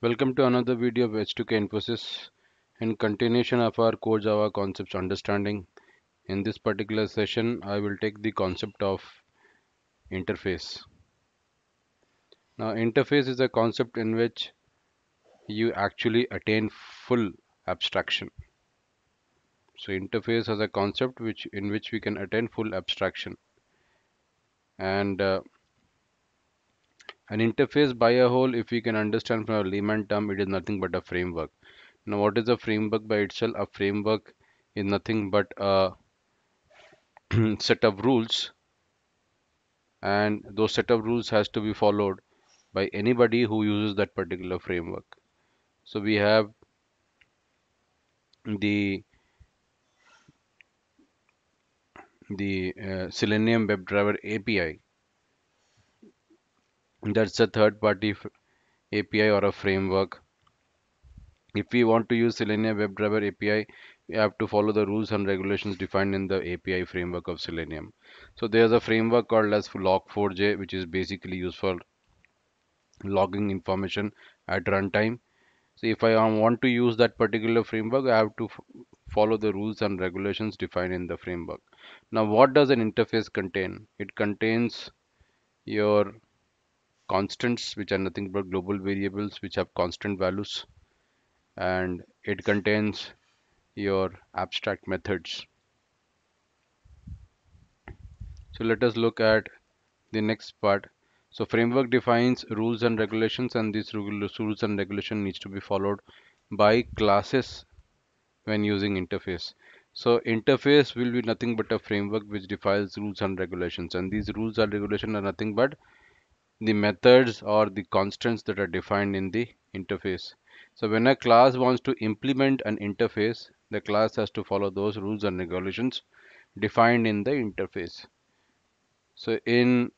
Welcome to another video of H2K Infosys in continuation of our core Java concepts understanding. In this particular session, I will take the concept of interface. Now interface is a concept in which you actually attain full abstraction. So interface has a concept which in which we can attain full abstraction. And uh, an interface by a whole, if we can understand from a layman term, it is nothing but a framework. Now, what is a framework by itself? A framework is nothing but a set of rules and those set of rules has to be followed by anybody who uses that particular framework. So we have the the uh, Selenium WebDriver API that's a third party API or a framework. If we want to use Selenium WebDriver API, we have to follow the rules and regulations defined in the API framework of Selenium. So there's a framework called as log4j, which is basically used for logging information at runtime. So if I want to use that particular framework, I have to follow the rules and regulations defined in the framework. Now, what does an interface contain? It contains your constants which are nothing but global variables which have constant values and it contains your abstract methods so let us look at the next part so framework defines rules and regulations and these rules and regulation needs to be followed by classes when using interface so interface will be nothing but a framework which defines rules and regulations and these rules and regulation are nothing but the methods or the constants that are defined in the interface. So when a class wants to implement an interface, the class has to follow those rules and regulations defined in the interface. So in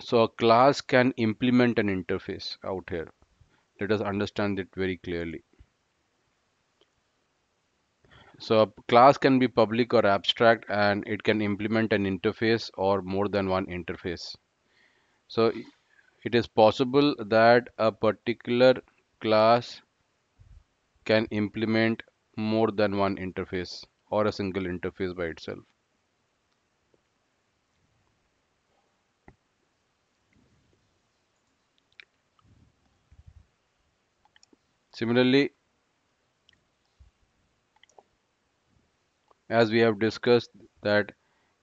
so a class can implement an interface out here. Let us understand it very clearly. So a class can be public or abstract and it can implement an interface or more than one interface. So it is possible that a particular class can implement more than one interface or a single interface by itself. Similarly, as we have discussed that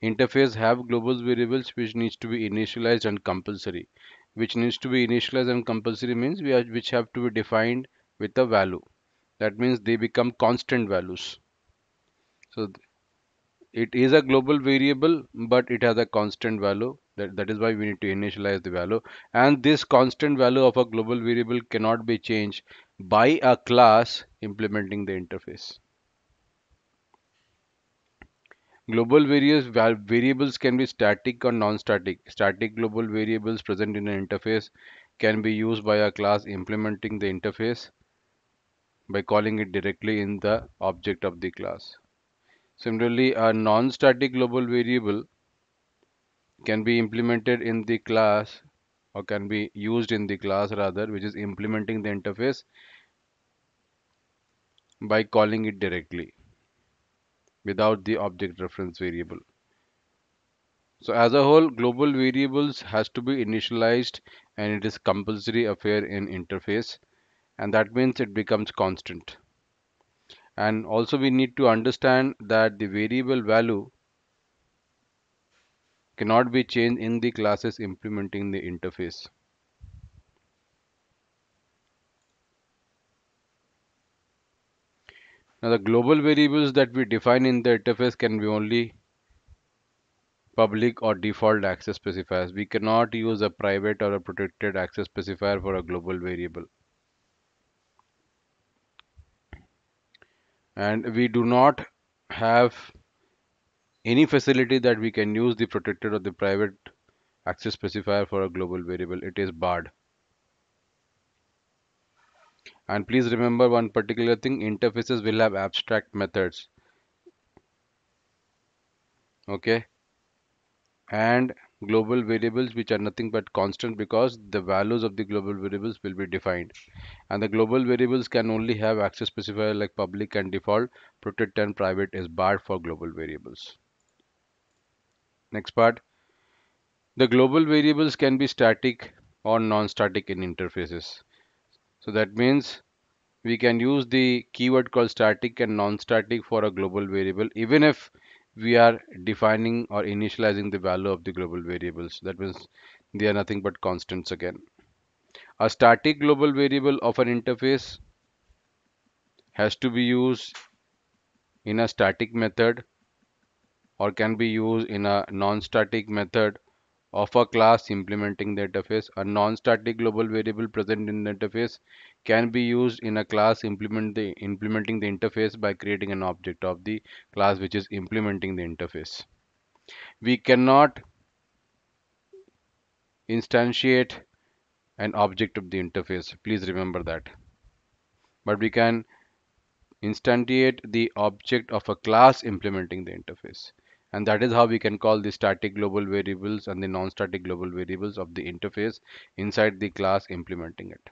interface have global variables which needs to be initialized and compulsory which needs to be initialized and compulsory means we are, which have to be defined with a value that means they become constant values so it is a global variable but it has a constant value that, that is why we need to initialize the value and this constant value of a global variable cannot be changed by a class implementing the interface Global various variables can be static or non-static. Static global variables present in an interface can be used by a class implementing the interface by calling it directly in the object of the class. Similarly, a non-static global variable can be implemented in the class or can be used in the class rather which is implementing the interface by calling it directly without the object reference variable. So as a whole, global variables has to be initialized and it is compulsory affair in interface and that means it becomes constant. And also we need to understand that the variable value cannot be changed in the classes implementing the interface. Now the global variables that we define in the interface can be only public or default access specifiers. We cannot use a private or a protected access specifier for a global variable. And we do not have any facility that we can use the protected or the private access specifier for a global variable. It is barred. And please remember one particular thing, interfaces will have abstract methods. Okay. And global variables which are nothing but constant because the values of the global variables will be defined and the global variables can only have access specifier like public and default protected and private is barred for global variables next part the global variables can be static or non-static in interfaces so that means we can use the keyword called static and non-static for a global variable even if we are defining or initializing the value of the global variables. That means they are nothing but constants again. A static global variable of an interface has to be used in a static method or can be used in a non-static method of a class implementing the interface. A non-static global variable present in the interface can be used in a class implement the, implementing the interface by creating an object of the class which is implementing the interface. We cannot instantiate an object of the interface. Please remember that. But we can instantiate the object of a class implementing the interface and that is how we can call the static global variables and the non-static global variables of the interface inside the class implementing it.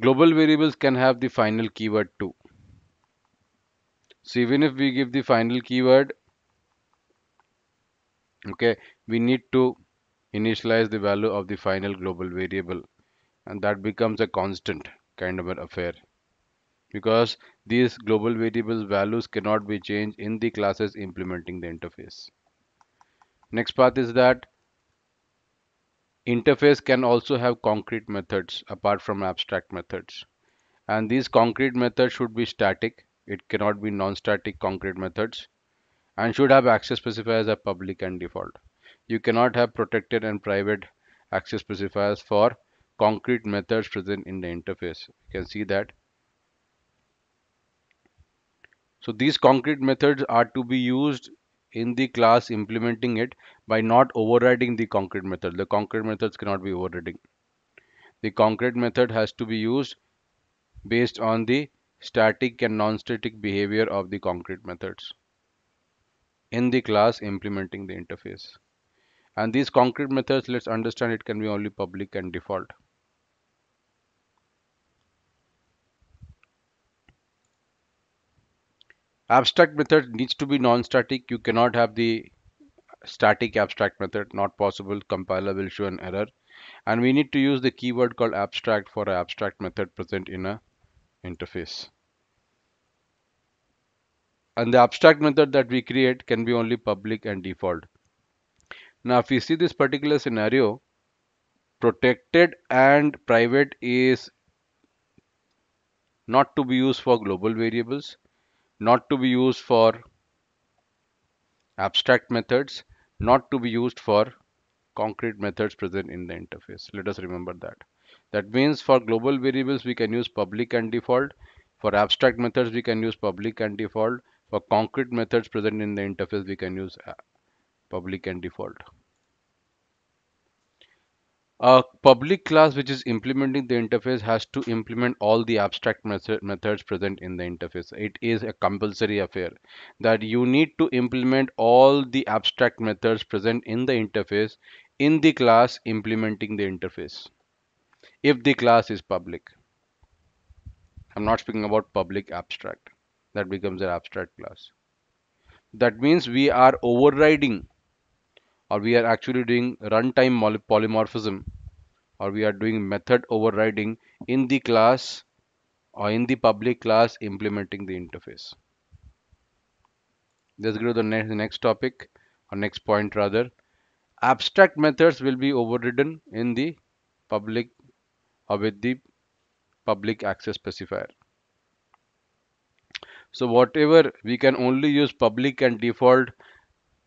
Global variables can have the final keyword too. So even if we give the final keyword, okay, we need to initialize the value of the final global variable and that becomes a constant kind of an affair because these global variables values cannot be changed in the classes implementing the interface. Next path is that interface can also have concrete methods apart from abstract methods. And these concrete methods should be static. It cannot be non-static concrete methods and should have access specifiers as public and default. You cannot have protected and private access specifiers for concrete methods present in the interface. You can see that so these concrete methods are to be used in the class implementing it by not overriding the concrete method. The concrete methods cannot be overriding. The concrete method has to be used based on the static and non-static behavior of the concrete methods in the class implementing the interface. And these concrete methods, let's understand it can be only public and default. abstract method needs to be non-static you cannot have the static abstract method not possible compiler will show an error and we need to use the keyword called abstract for an abstract method present in a interface and the abstract method that we create can be only public and default now if we see this particular scenario protected and private is not to be used for global variables not to be used for abstract methods, not to be used for concrete methods present in the interface. Let us remember that. That means for global variables, we can use public and default. For abstract methods, we can use public and default. For concrete methods present in the interface, we can use uh, public and default. A public class which is implementing the interface has to implement all the abstract methods present in the interface. It is a compulsory affair that you need to implement all the abstract methods present in the interface in the class implementing the interface if the class is public. I'm not speaking about public abstract that becomes an abstract class. That means we are overriding or we are actually doing runtime polymorphism or we are doing method overriding in the class or in the public class implementing the interface. Let's go to the next, next topic or next point rather. Abstract methods will be overridden in the public or with the public access specifier. So whatever we can only use public and default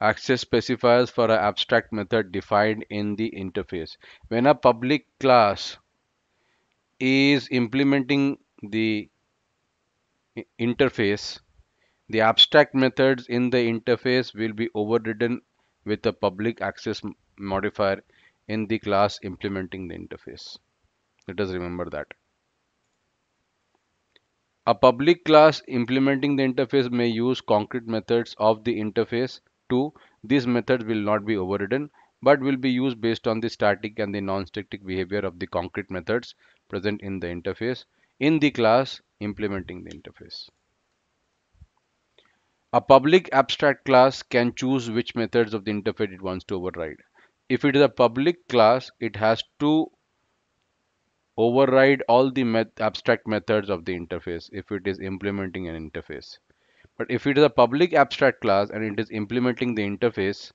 access specifiers for an abstract method defined in the interface. When a public class is implementing the interface, the abstract methods in the interface will be overridden with a public access modifier in the class implementing the interface. Let us remember that. A public class implementing the interface may use concrete methods of the interface 2 these methods will not be overridden but will be used based on the static and the non-static behavior of the concrete methods present in the interface in the class implementing the interface. A public abstract class can choose which methods of the interface it wants to override. If it is a public class, it has to override all the met abstract methods of the interface if it is implementing an interface. But if it is a public abstract class and it is implementing the interface,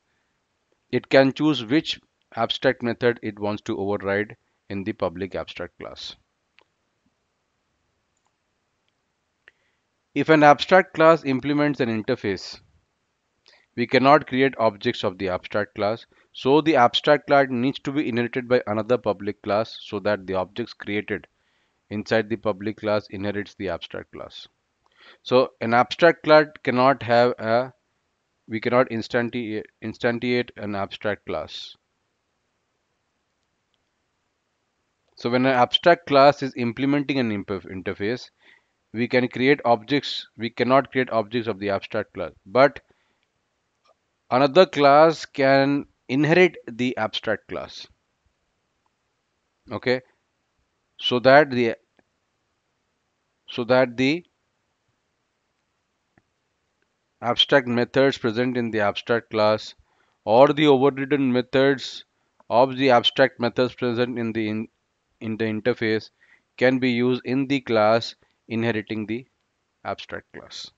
it can choose which abstract method it wants to override in the public abstract class. If an abstract class implements an interface, we cannot create objects of the abstract class. So the abstract class needs to be inherited by another public class so that the objects created inside the public class inherits the abstract class. So an abstract class cannot have a we cannot instantiate instantiate an abstract class. So when an abstract class is implementing an interface, we can create objects. We cannot create objects of the abstract class, but another class can inherit the abstract class. Okay, so that the so that the abstract methods present in the abstract class or the overridden methods of the abstract methods present in the in, in the interface can be used in the class inheriting the abstract class.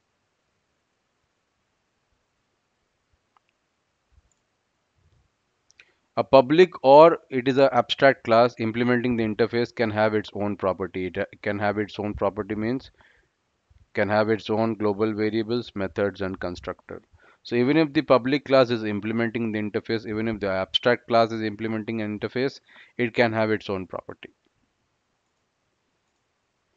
A public or it is a abstract class implementing the interface can have its own property. It can have its own property means can have its own global variables, methods and constructor. So even if the public class is implementing the interface, even if the abstract class is implementing an interface, it can have its own property.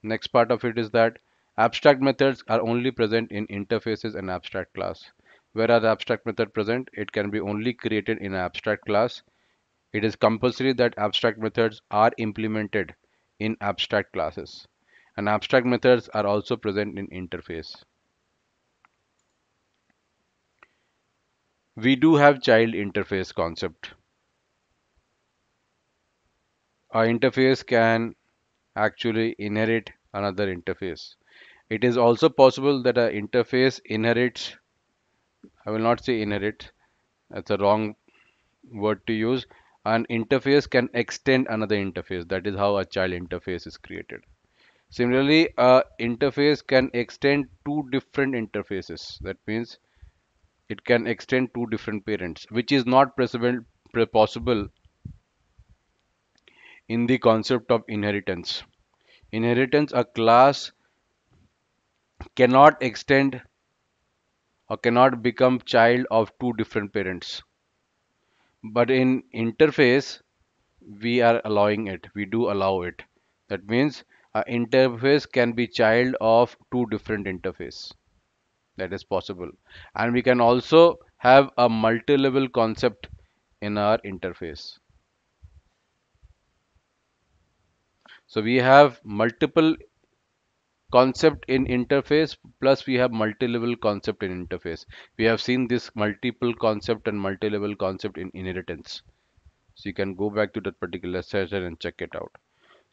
Next part of it is that abstract methods are only present in interfaces and abstract class. Where are the abstract method present? It can be only created in abstract class. It is compulsory that abstract methods are implemented in abstract classes and abstract methods are also present in interface. We do have child interface concept. Our interface can actually inherit another interface. It is also possible that an interface inherits, I will not say inherit, that's a wrong word to use. An interface can extend another interface. That is how a child interface is created. Similarly, a interface can extend two different interfaces. That means it can extend two different parents, which is not possible in the concept of inheritance. Inheritance, a class cannot extend or cannot become child of two different parents. But in interface, we are allowing it. We do allow it. That means uh, interface can be child of two different interface that is possible and we can also have a multi-level concept in our interface so we have multiple concept in interface plus we have multi-level concept in interface we have seen this multiple concept and multi-level concept in inheritance so you can go back to that particular session and check it out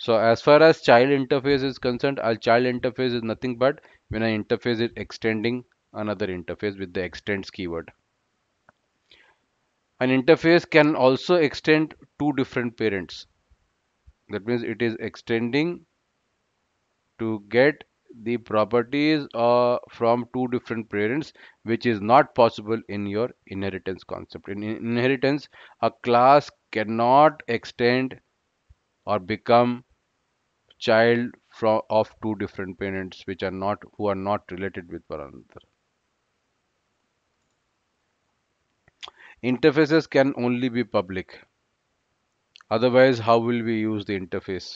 so as far as child interface is concerned, our child interface is nothing but when an interface is extending another interface with the extends keyword. An interface can also extend two different parents. That means it is extending to get the properties uh, from two different parents which is not possible in your inheritance concept in inheritance a class cannot extend or become child from of two different parents which are not who are not related with one another interfaces can only be public otherwise how will we use the interface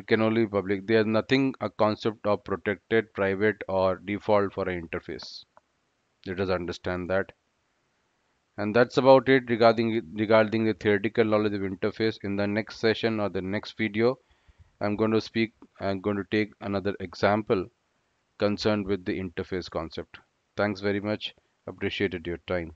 it can only be public there is nothing a concept of protected private or default for an interface let us understand that and that's about it regarding regarding the theoretical knowledge of interface in the next session or the next video I'm going to speak, I'm going to take another example concerned with the interface concept. Thanks very much. Appreciated your time.